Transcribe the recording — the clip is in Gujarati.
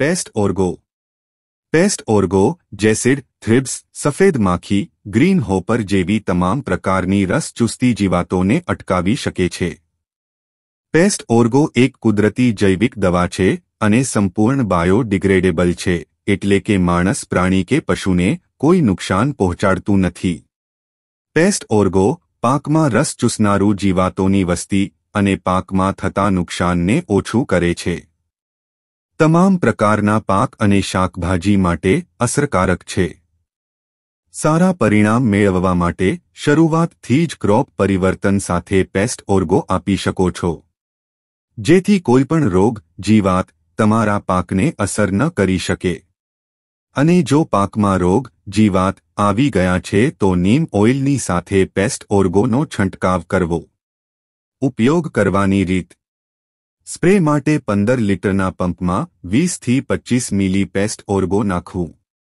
पेस्ट और गो પેસ્ટ ઓર્ગો જેસિડ થ્રિપ્સ સફેદ માખી ગ્રીન હોપર જેવી તમામ પ્રકારની રસ ચુસ્તી જીવાતોને અટકાવી શકે છે પેસ્ટ ઓર્ગો એક કુદરતી જૈવિક દવા છે અને સંપૂર્ણ બાયોડિગ્રેડેબલ છે એટલે કે માણસ પ્રાણી કે પશુને કોઈ નુકસાન પહોંચાડતું નથી પેસ્ટ ઓર્ગો પાકમાં રસ ચૂસનારું જીવાતોની વસ્તી અને પાકમાં થતા નુકસાનને ઓછું કરે છે તમામ પ્રકારના પાક અને શાકભાજી માટે અસરકારક છે સારા પરિણામ મેળવવા માટે શરૂઆતથી જ ક્રોપ પરિવર્તન સાથે પેસ્ટ ઓર્ગો આપી શકો છો જેથી કોઈપણ રોગ જીવાત તમારા પાકને અસર ન કરી શકે અને જો પાકમાં રોગ જીવાત આવી ગયા છે તો નીમ ઓઇલની સાથે પેસ્ટ ઓર્ગોનો છંટકાવ કરવો ઉપયોગ કરવાની રીત સ્પ્રે માટે પંદર લીટરના પંપમાં થી પચ્ચીસ મિલી પેસ્ટ ઓર્ગો નાખવું